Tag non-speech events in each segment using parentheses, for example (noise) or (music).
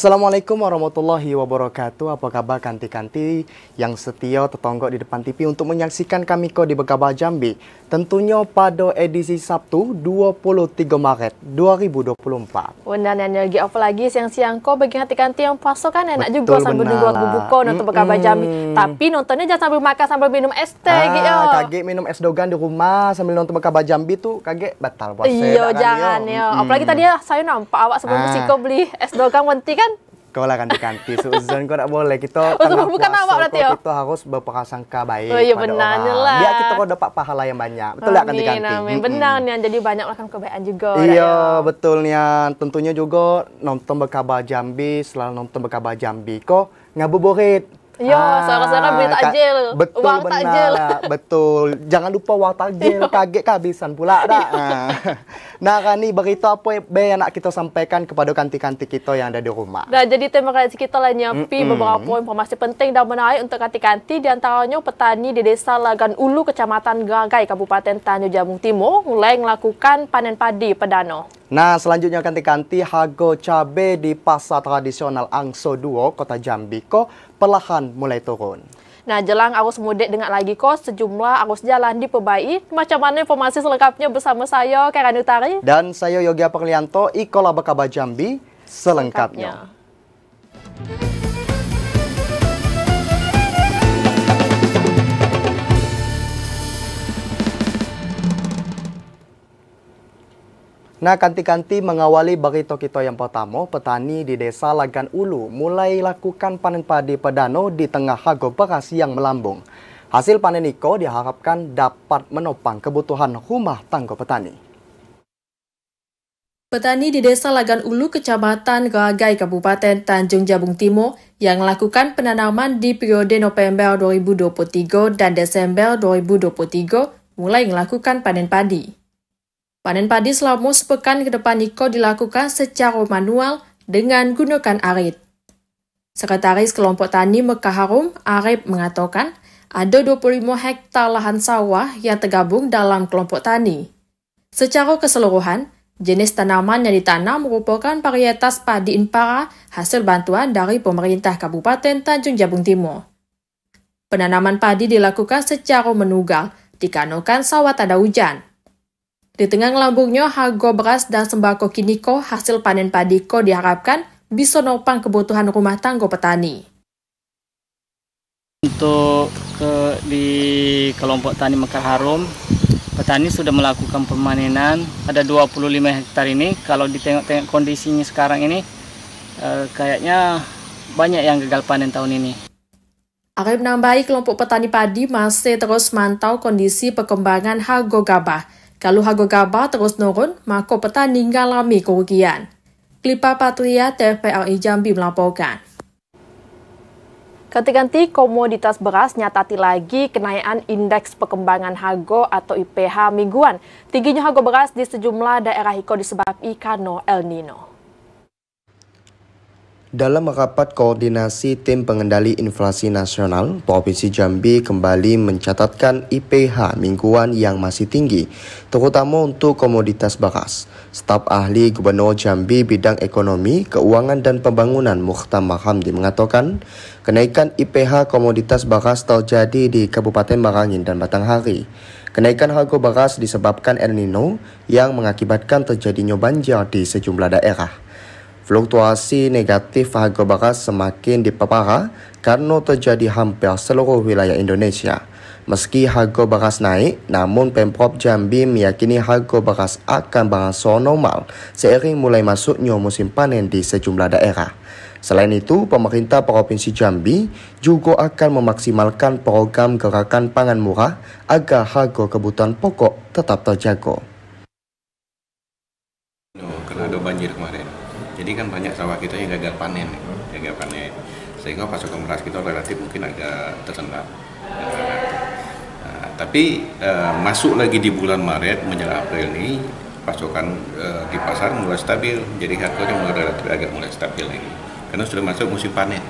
Assalamualaikum warahmatullahi wabarakatuh. Apa kabar kanti-kanti yang setia tetonggok di depan TV untuk menyaksikan kami ko di Begabah Jambi. Tentunya pada edisi Sabtu 23 Maret 2024. Undan energi apa lagi siang-siang ko bagi kanti-kanti yang kan enak Betul juga sambil nunggu aku buko nonton Bekabah mm Jambi. Tapi nontonnya jangan sambil makan sambil minum es teh ah, gitu. Kaget minum es dogan di rumah sambil nonton Begabah Jambi tuh kaget batal puasa. Iya kan, jangan yo. yo. Apalagi tadi ya, saya nampak awak sebelum ah. beli es dogan penting kan kau lah ganti-ganti seuzon kau tidak boleh kita (laughs) oh, tengah bukan puasa berarti ya kita harus berprasangka baik oh, iya, pada orang lah. biar kita kau dapat pahala yang banyak betul tidak ganti-ganti amin benar mm jadi banyak akan kebaikan juga ya. iya betul betulnya tentunya juga nonton berkabar Jambi selalu nonton berkabar Jambi kau ngabuburit Iya, ah, soalnya berita Betul uang benar, betul. Jangan lupa uang iya. kaget kehabisan pula iya. ah. (laughs) Nah, nah, kan nih berita apa yang nak kita sampaikan kepada kanti-kanti kita yang ada di rumah. Nah, jadi terima kasih kita lah nyampi mm -hmm. beberapa informasi penting dan menarik untuk kanti-kanti di antaranya petani di Desa Lagan Ulu, Kecamatan Gagai, Kabupaten Tanjung Jabung Timur mulai melakukan panen padi pedano. Nah, selanjutnya akan diganti hago cabai di pasar tradisional Angso Duo, Kota Jambi, kok perlahan mulai turun. Nah, jelang arus mudik dengan lagi kok sejumlah arus jalan diperbaiki. Macam mana informasi selengkapnya bersama saya, Karen Utari. Dan saya, Yoga Perlianto, Ikola Bekaba Jambi, selengkapnya. selengkapnya. Nah, kanti-kanti mengawali bagi kita yang pertama, petani di desa Lagan Ulu mulai lakukan panen padi pedano di tengah hago beras yang melambung. Hasil panen Niko diharapkan dapat menopang kebutuhan rumah tangga petani. Petani di desa Lagan Ulu, Kecamatan Gagai, Kabupaten Tanjung Jabung Timur yang melakukan penanaman di periode November 2023 dan Desember 2023 mulai melakukan panen padi. Panen padi selama sepekan ke depan Niko dilakukan secara manual dengan gunakan arit. Sekretaris Kelompok Tani Mekah Harum, Arif mengatakan, ada 25 hektar lahan sawah yang tergabung dalam kelompok tani. Secara keseluruhan, jenis tanaman yang ditanam merupakan varietas padi impara hasil bantuan dari pemerintah Kabupaten Tanjung Jabung Timur. Penanaman padi dilakukan secara menugal, dikanokan sawah tak hujan. Di tengah lambungnya, harga beras dan sembako kini ko hasil panen padi ko diharapkan bisa nopang kebutuhan rumah tangga petani. Untuk ke, di kelompok tani Mekar Harum, petani sudah melakukan pemanenan ada 25 hektar ini. Kalau ditengok-tengok kondisinya sekarang ini, eh, kayaknya banyak yang gagal panen tahun ini. Arif menambahi kelompok petani padi masih terus mantau kondisi perkembangan harga gabah kalau harga gabah terus turun, maka petani mengalami kerugian. Klipa Patria TVRI e Jambi melaporkan. Ketika ganti komoditas beras nyatati lagi kenaikan indeks perkembangan harga atau IPH mingguan. Tingginya harga beras di sejumlah daerah hiko disebabkan El Nino. Dalam rapat koordinasi tim pengendali inflasi nasional, Provinsi Jambi kembali mencatatkan IPH mingguan yang masih tinggi, terutama untuk komoditas bakas. Staf ahli Gubernur Jambi bidang ekonomi, keuangan dan pembangunan Muhtamah Hamdi mengatakan, kenaikan IPH komoditas bakas terjadi di Kabupaten Marangin dan Batanghari. Kenaikan harga bakas disebabkan El Nino yang mengakibatkan terjadinya banjir di sejumlah daerah. Fluktuasi negatif harga beras semakin diperparah karena terjadi hampir seluruh wilayah Indonesia. Meski harga beras naik, namun Pemprov Jambi meyakini harga beras akan berangsur normal seiring mulai masuknya musim panen di sejumlah daerah. Selain itu, pemerintah Provinsi Jambi juga akan memaksimalkan program gerakan pangan murah agar harga kebutuhan pokok tetap terjaga. No, karena ada banjir kemarin. Jadi kan banyak sawah kita yang gagal panen, ya, gagal panen, sehingga pasokan beras kita relatif mungkin agak tersendat. Nah, tapi eh, masuk lagi di bulan Maret menjelang April ini pasokan eh, di pasar mulai stabil, jadi harganya mulai relatif agak mulai stabil lagi, karena sudah masuk musim panen.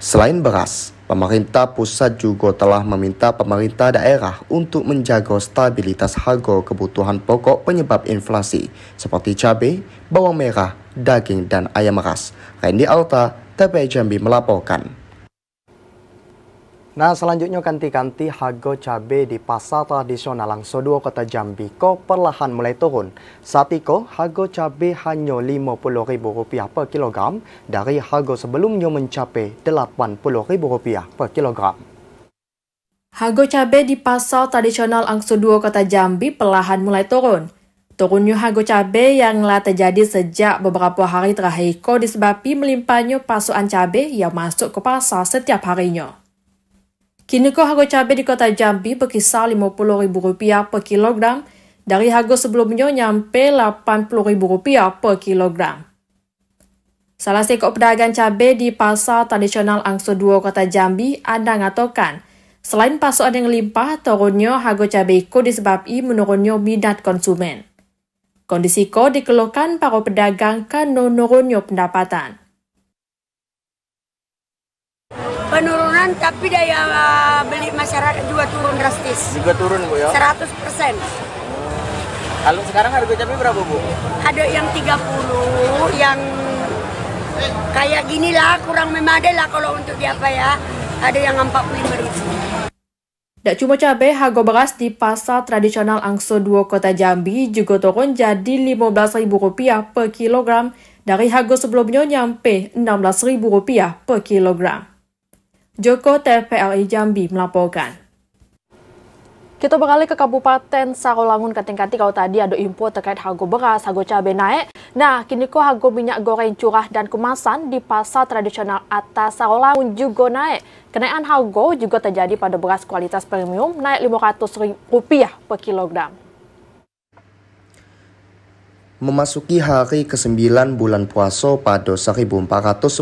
Selain beras, pemerintah pusat juga telah meminta pemerintah daerah untuk menjaga stabilitas harga kebutuhan pokok penyebab inflasi seperti cabai, bawang merah, daging, dan ayam ras. Randy Alta, TPI Jambi melaporkan. Nah, selanjutnya kanti-kanti harga cabai di pasar tradisional Langso Dua Kota Jambi ko perlahan mulai turun. Saat itu, harga cabai hanya ribu rupiah per kilogram dari harga sebelumnya mencapai ribu rupiah per kilogram. Harga cabai di pasar tradisional Angsoduo Dua Kota Jambi perlahan mulai turun. Turunnya harga cabai yang telah terjadi sejak beberapa hari terakhir ko disebabkan melimpahnya pasukan cabai yang masuk ke pasar setiap harinya. Kini kok harga cabai di kota Jambi berkisar Rp50.000 per kilogram dari harga sebelumnya nyampe Rp80.000 per kilogram. Salah seekor pedagang cabai di pasar tradisional Angso 2 kota Jambi, ada ngatakan, selain pasokan yang limpah, turunnya harga cabai itu disebabkan menurunnya minat konsumen. Kondisi itu dikeluhkan para pedagang karena menurunnya pendapatan. penurunan tapi daya eh, beli masyarakat juga turun drastis. Juga turun Bu ya? 100 persen. Oh. Kalau sekarang harga cabai berapa Bu? Ada yang 30, yang kayak gini lah kurang memadai lah kalau untuk di apa ya. Ada yang 45 ribu. Tak cuma cabai, harga beras di pasar tradisional Angso 2 Kota Jambi juga turun jadi Rp15.000 per kilogram dari harga sebelumnya nyampe Rp16.000 per kilogram. Joko TPLI Jambi melaporkan. Kita beralih ke Kabupaten Sarolangun Katingkati kalau tadi ada info terkait harga beras, harga cabai naik. Nah, kini kok harga minyak goreng curah dan kemasan di pasar tradisional atas Sarolangun juga naik. Kenaikan harga juga terjadi pada beras kualitas premium naik Rp500 per kilogram. Memasuki hari ke-9 bulan puasa pada 1445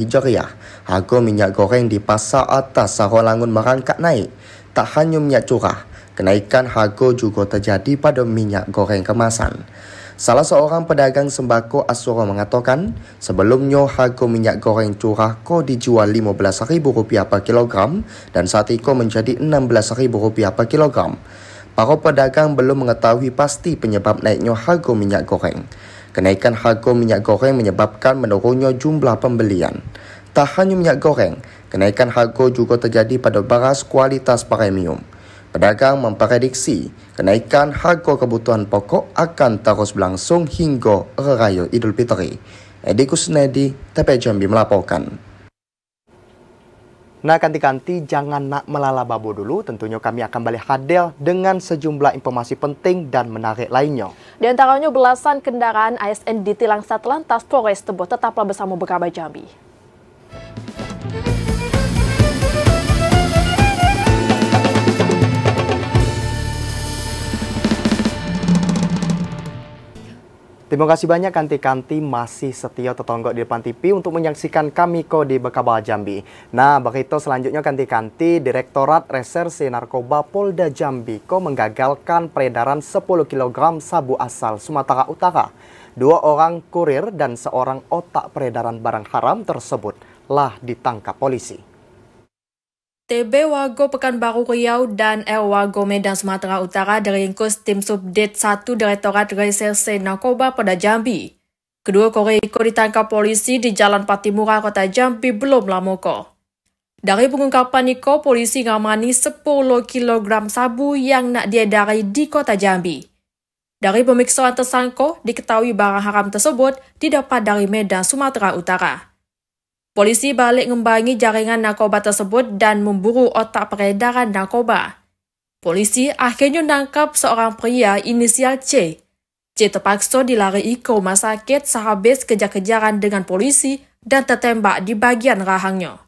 Hijriah, harga minyak goreng di pasar atas Sarolangun merangkak naik. Tak hanya minyak curah, kenaikan harga juga terjadi pada minyak goreng kemasan. Salah seorang pedagang sembako Asura mengatakan, sebelumnya harga minyak goreng curah ko dijual Rp15.000 per kilogram dan saat itu menjadi Rp16.000 per kilogram. para pedagang belum mengetahui pasti penyebab naiknya harga minyak goreng. Kenaikan harga minyak goreng menyebabkan menurunnya jumlah pembelian. Tak hanya minyak goreng, kenaikan harga juga terjadi pada beras kualitas premium. Pedagang memprediksi kenaikan harga kebutuhan pokok akan terus berlangsung hingga Raya Idul Fitri. Edi Kusnedi, TP Jambi melaporkan. Nah, ganti-ganti, jangan nak melala babo dulu. Tentunya kami akan balik hadel dengan sejumlah informasi penting dan menarik lainnya. Di antaranya belasan kendaraan ASN ditilang Satlantas Polres Tebo. Tetaplah bersama Bekaba Jambi. Terima kasih banyak kanti-kanti masih setia tetonggok di depan TV untuk menyaksikan kami ko di Bekabal Jambi. Nah, begitu selanjutnya kanti-kanti Direktorat Reserse Narkoba Polda Jambi ko menggagalkan peredaran 10 kg sabu asal Sumatera Utara. Dua orang kurir dan seorang otak peredaran barang haram tersebut lah ditangkap polisi. TB Wago baru Riau dan R Wago Medan Sumatera Utara diringkus tim Subdit 1 Direktorat Reserse Narkoba pada Jambi. Kedua Koreiko ditangkap polisi di Jalan Patimura, Kota Jambi, belum lama kok. Dari pengungkapan Niko, polisi ngamani 10 kg sabu yang nak diedari di Kota Jambi. Dari pemeriksaan tersangka, diketahui barang haram tersebut didapat dari Medan, Sumatera Utara. Polisi balik ngembangi jaringan narkoba tersebut dan memburu otak peredaran narkoba. Polisi akhirnya menangkap seorang pria inisial C. C terpaksa dilari ke rumah sakit sehabis kejar-kejaran dengan polisi dan tertembak di bagian rahangnya.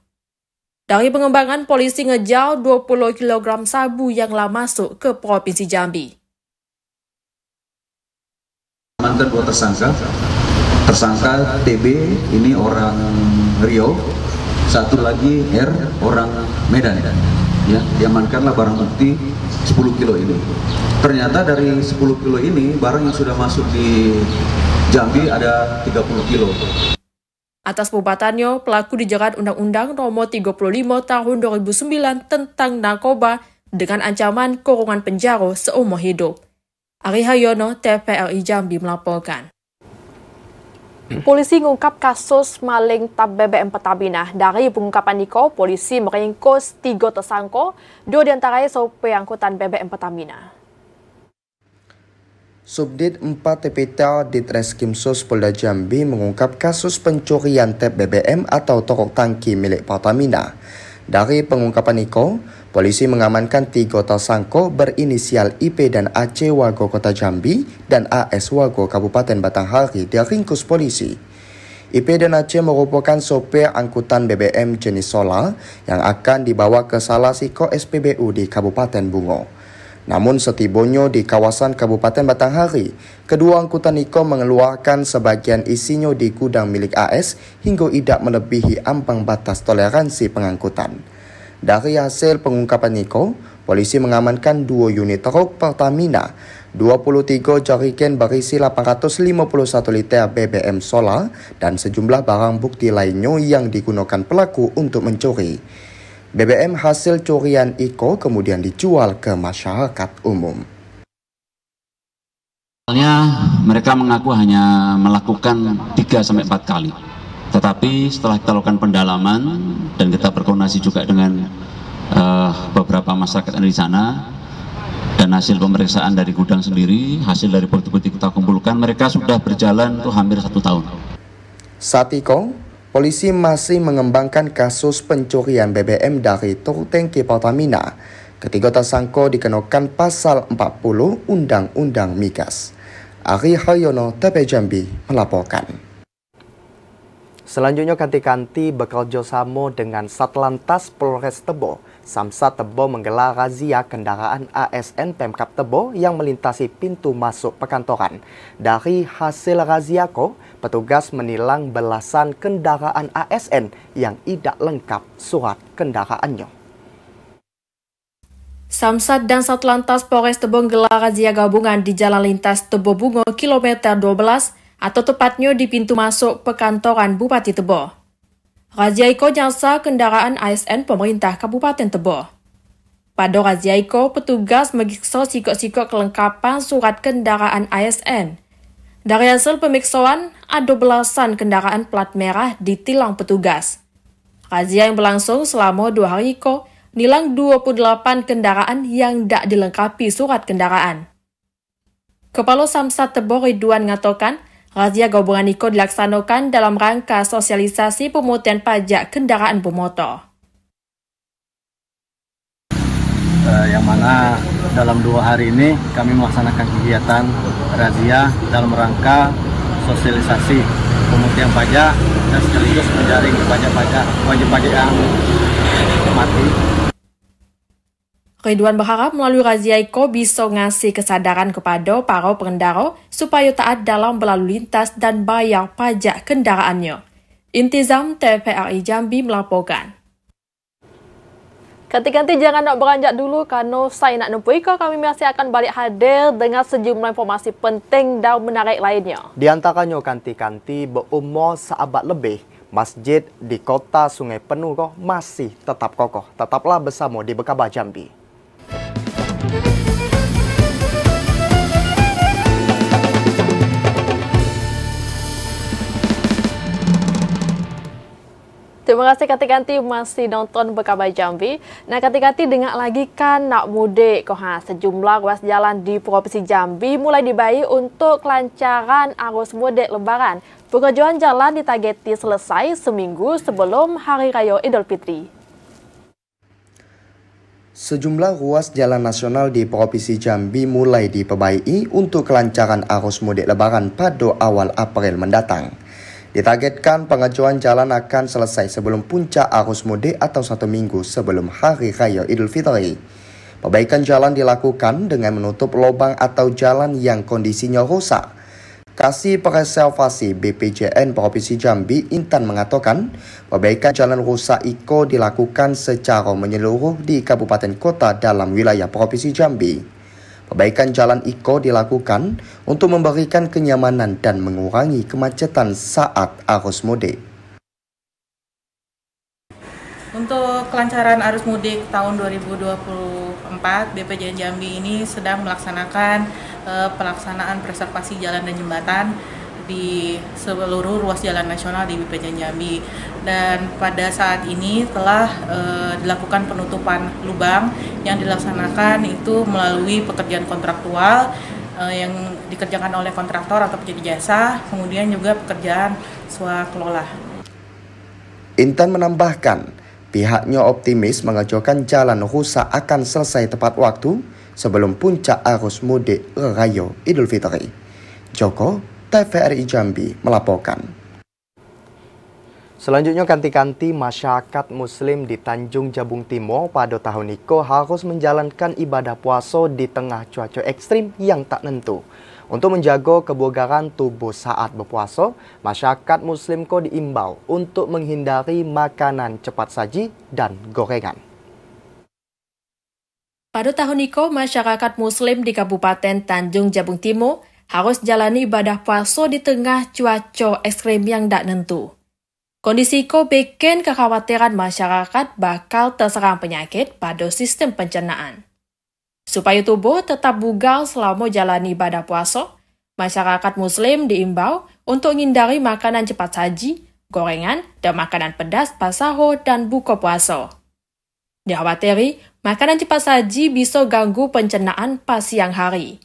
Dari pengembangan, polisi ngejauh 20 kg sabu yang lama masuk ke Provinsi Jambi. Mantan dua tersangka, tersangka TB ini orang Rio, satu lagi R orang Medan ya diamankanlah barang bukti 10 kilo ini ternyata dari 10 kilo ini barang yang sudah masuk di Jambi ada 30 kilo Atas perbuatannya, pelaku dijerat Undang-Undang Nomor 35 Tahun 2009 tentang narkoba dengan ancaman kurungan penjara seumur hidup. Ari Hayono, TPRI Jambi melaporkan. Polisi mengungkap kasus maling tap BBM Pertamina. Dari pengungkapan Niko, polisi meringkus tiga tersangka, dua diantaranya sopir angkutan BBM Pertamina. Subdit 4 TPTL Ditreskrim Sus Polda Jambi mengungkap kasus pencurian tap BBM atau tokok tangki milik Pertamina. Dari pengungkapan Niko, Polisi mengamankan tiga tersangka berinisial IP dan AC Wago Kota Jambi dan AS Wago Kabupaten Batanghari di ringkus polisi. IP dan AC merupakan sopir angkutan BBM jenis solar yang akan dibawa ke salah siko SPBU di Kabupaten Bungo. Namun setibonyo di kawasan Kabupaten Batanghari, kedua angkutan Niko mengeluarkan sebagian isinya di gudang milik AS hingga tidak melebihi ambang batas toleransi pengangkutan. Dari hasil pengungkapan Niko, polisi mengamankan dua unit truk Pertamina, 23 jerigen berisi 851 liter BBM solar, dan sejumlah barang bukti lainnya yang digunakan pelaku untuk mencuri. BBM hasil curian Iko kemudian dijual ke masyarakat umum. Mereka mengaku hanya melakukan 3-4 kali tetapi setelah kita lakukan pendalaman dan kita berkoordinasi juga dengan uh, beberapa masyarakat yang di sana dan hasil pemeriksaan dari gudang sendiri, hasil dari bukti-bukti kita kumpulkan, mereka sudah berjalan itu hampir satu tahun. Satiko, polisi masih mengembangkan kasus pencurian BBM dari truk tangki Pertamina. Ketiga tersangka dikenakan pasal 40 Undang-Undang Migas. Ari Hayono, TP Jambi, melaporkan. Selanjutnya kanti-kanti bekal Josamo dengan Satlantas Polres Tebo. Samsat Tebo menggelar razia kendaraan ASN Pemkap Tebo yang melintasi pintu masuk perkantoran. Dari hasil razia ko, petugas menilang belasan kendaraan ASN yang tidak lengkap surat kendaraannya. Samsat dan Satlantas Polres Tebo menggelar razia gabungan di Jalan Lintas Tebo Bungo kilometer 12 atau tepatnya di pintu masuk pekantoran Bupati Tebo. Razia Iko jasa kendaraan ASN pemerintah Kabupaten Tebo. Pada razia Iko, petugas mengiksa sikok-sikok kelengkapan surat kendaraan ASN. Dari hasil pemiksaan, ada belasan kendaraan plat merah ditilang petugas. Razia yang berlangsung selama dua hari Iko, nilang 28 kendaraan yang tidak dilengkapi surat kendaraan. Kepala Samsat Tebo Ridwan mengatakan, Razia gabungan Niko dilaksanakan dalam rangka sosialisasi pemutihan pajak kendaraan bermotor. Eh, yang mana dalam dua hari ini kami melaksanakan kegiatan razia dalam rangka sosialisasi pemutihan pajak dan sekaligus menjaring pajak-pajak wajib pajak yang mati Ridwan berharap melalui razia Eko bisa ngasih kesadaran kepada para pengendara supaya taat dalam berlalu lintas dan bayar pajak kendaraannya. Intizam TPRI Jambi melaporkan. Ketika ganti jangan nak beranjak dulu karena saya nak nempui kau kami masih akan balik hadir dengan sejumlah informasi penting dan menarik lainnya. Di antaranya Kanti kanti berumur seabad lebih, masjid di kota Sungai Penuh masih tetap kokoh. Tetaplah bersama di Bekabah Jambi. Terima kasih Katikanti masih nonton Bekabai Jambi. Nah Katikanti dengar lagi kan nak mudik kok sejumlah ruas jalan di Provinsi Jambi mulai dibayi untuk kelancaran arus mudik lebaran. Pengerjaan jalan ditargeti selesai seminggu sebelum Hari Raya Idul Fitri. Sejumlah ruas jalan nasional di Provinsi Jambi mulai diperbaiki untuk kelancaran arus mudik lebaran pada awal April mendatang. Ditargetkan pengajuan jalan akan selesai sebelum puncak arus mudik atau satu minggu sebelum Hari Raya Idul Fitri. Perbaikan jalan dilakukan dengan menutup lubang atau jalan yang kondisinya rusak. Kasih Preservasi BPJN Provinsi Jambi Intan mengatakan, perbaikan jalan rusak Iko dilakukan secara menyeluruh di kabupaten kota dalam wilayah Provinsi Jambi. Perbaikan jalan Iko dilakukan untuk memberikan kenyamanan dan mengurangi kemacetan saat arus mudik. Untuk kelancaran arus mudik tahun 2024, BPJN Jambi ini sedang melaksanakan eh, pelaksanaan preservasi jalan dan jembatan di seluruh ruas jalan nasional di BPJ Jambi dan pada saat ini telah e, dilakukan penutupan lubang yang dilaksanakan itu melalui pekerjaan kontraktual e, yang dikerjakan oleh kontraktor atau penyedia jasa kemudian juga pekerjaan swakelola. Intan menambahkan pihaknya optimis mengajukan jalan rusak akan selesai tepat waktu sebelum puncak arus mudik Raya Idul Fitri. Joko TVRI Jambi melaporkan. Selanjutnya kanti-kanti masyarakat muslim di Tanjung Jabung Timur pada tahun Niko harus menjalankan ibadah puasa di tengah cuaca ekstrim yang tak tentu. Untuk menjaga kebugaran tubuh saat berpuasa, masyarakat muslim ko diimbau untuk menghindari makanan cepat saji dan gorengan. Pada tahun Niko, masyarakat muslim di Kabupaten Tanjung Jabung Timur harus jalani ibadah puasa di tengah cuaca ekstrem yang tak nentu. Kondisi ko bikin kekhawatiran masyarakat bakal terserang penyakit pada sistem pencernaan. Supaya tubuh tetap bugal selama jalani ibadah puasa, masyarakat muslim diimbau untuk menghindari makanan cepat saji, gorengan, dan makanan pedas pas dan buka puasa. Dikhawatiri, makanan cepat saji bisa ganggu pencernaan pas siang hari.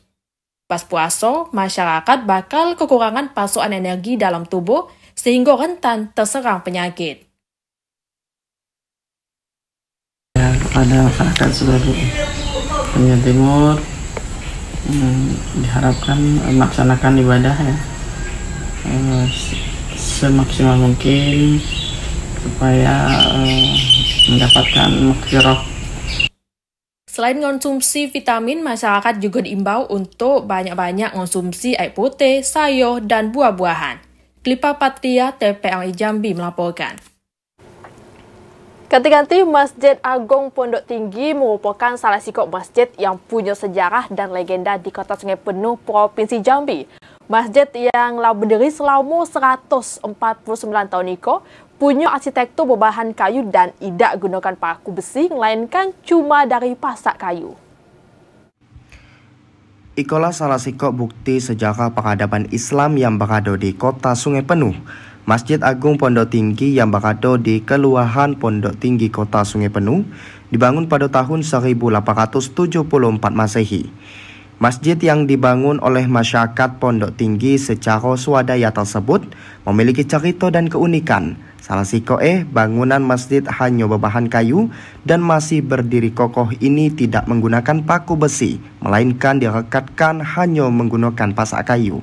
Pas puasa masyarakat bakal kekurangan pasokan energi dalam tubuh sehingga rentan terserang penyakit. Ya, kepada masyarakat seluruh Indonesia Timur hmm, diharapkan melaksanakan ibadah ya eh, semaksimal mungkin supaya eh, mendapatkan makhluk Selain konsumsi vitamin, masyarakat juga diimbau untuk banyak-banyak konsumsi air putih, sayur, dan buah-buahan. Klipa Patria, TPLI e Jambi melaporkan. Ganti-ganti Masjid Agung Pondok Tinggi merupakan salah sikok masjid yang punya sejarah dan legenda di kota Sungai Penuh, Provinsi Jambi. Masjid yang berdiri selama 149 tahun Niko Punya arsitektur berbahan kayu dan tidak gunakan paku besi, melainkan cuma dari pasak kayu. Ikolah salah sikok bukti sejarah peradaban Islam yang berada di kota Sungai Penuh, Masjid Agung Pondok Tinggi yang berada di Kelurahan Pondok Tinggi Kota Sungai Penuh, dibangun pada tahun 1874 Masehi. Masjid yang dibangun oleh masyarakat Pondok Tinggi secara swadaya tersebut memiliki cerita dan keunikan. Salah eh bangunan masjid hanya berbahan kayu dan masih berdiri kokoh ini tidak menggunakan paku besi, melainkan direkatkan hanya menggunakan pasak kayu.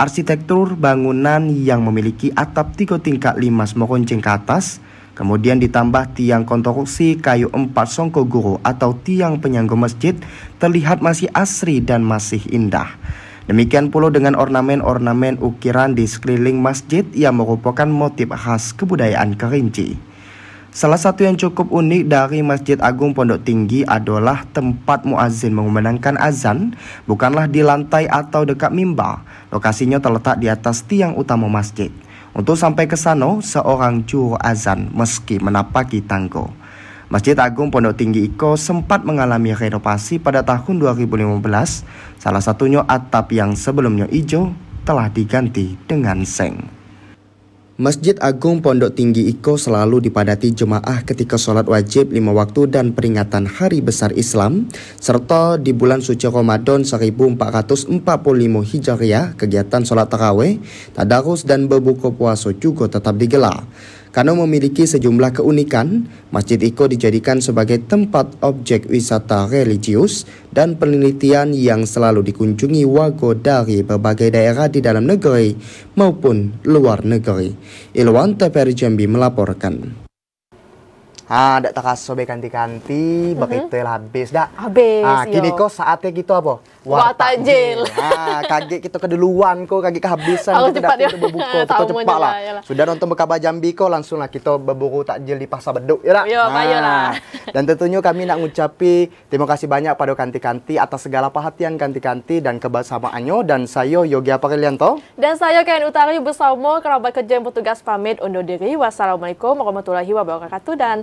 Arsitektur bangunan yang memiliki atap tiga tingkat limas meruncing ke atas Kemudian ditambah tiang konstruksi kayu empat songko guru atau tiang penyangga masjid terlihat masih asri dan masih indah. Demikian pula dengan ornamen-ornamen ukiran di sekeliling masjid yang merupakan motif khas kebudayaan Kerinci. Salah satu yang cukup unik dari Masjid Agung Pondok Tinggi adalah tempat muazin mengumandangkan azan, bukanlah di lantai atau dekat mimbar. Lokasinya terletak di atas tiang utama masjid. Untuk sampai ke sana, seorang juru azan meski menapaki tanggo. Masjid Agung Pondok Tinggi Iko sempat mengalami renovasi pada tahun 2015, salah satunya atap yang sebelumnya hijau telah diganti dengan seng. Masjid Agung Pondok Tinggi Iko selalu dipadati jemaah ketika sholat wajib lima waktu dan peringatan Hari Besar Islam, serta di bulan suci Ramadan 1445 Hijriah, kegiatan sholat taraweh, tadarus, dan berbuka puasa juga tetap digelar. Karena memiliki sejumlah keunikan, Masjid Iko dijadikan sebagai tempat objek wisata religius dan penelitian yang selalu dikunjungi wago dari berbagai daerah di dalam negeri maupun luar negeri. Ilwan Jambi melaporkan. Ah, dak sobek be kanti-kanti, mhm. bakit mm-hmm. habis dah Habis. Ah, kini kok saatnya gitu apa? Wah, takjil. Ah, kaget kita gitu, keduluan kok, kaget kehabisan kita dapat itu berbuku. kita cepat lah. Sudah nonton Bekaba Jambi kok, langsung lah kita berburu takjil di Pasar Beduk ya lah. Yo, ah. lah. Dan tentunya kami nak ngucapi terima kasih banyak pada kanti-kanti atas segala perhatian kanti-kanti dan kebersamaannya dan saya Yogi Aprilianto dan saya Ken Utari bersama kerabat kerja yang bertugas pamit undur diri. Wassalamualaikum warahmatullahi wabarakatuh dan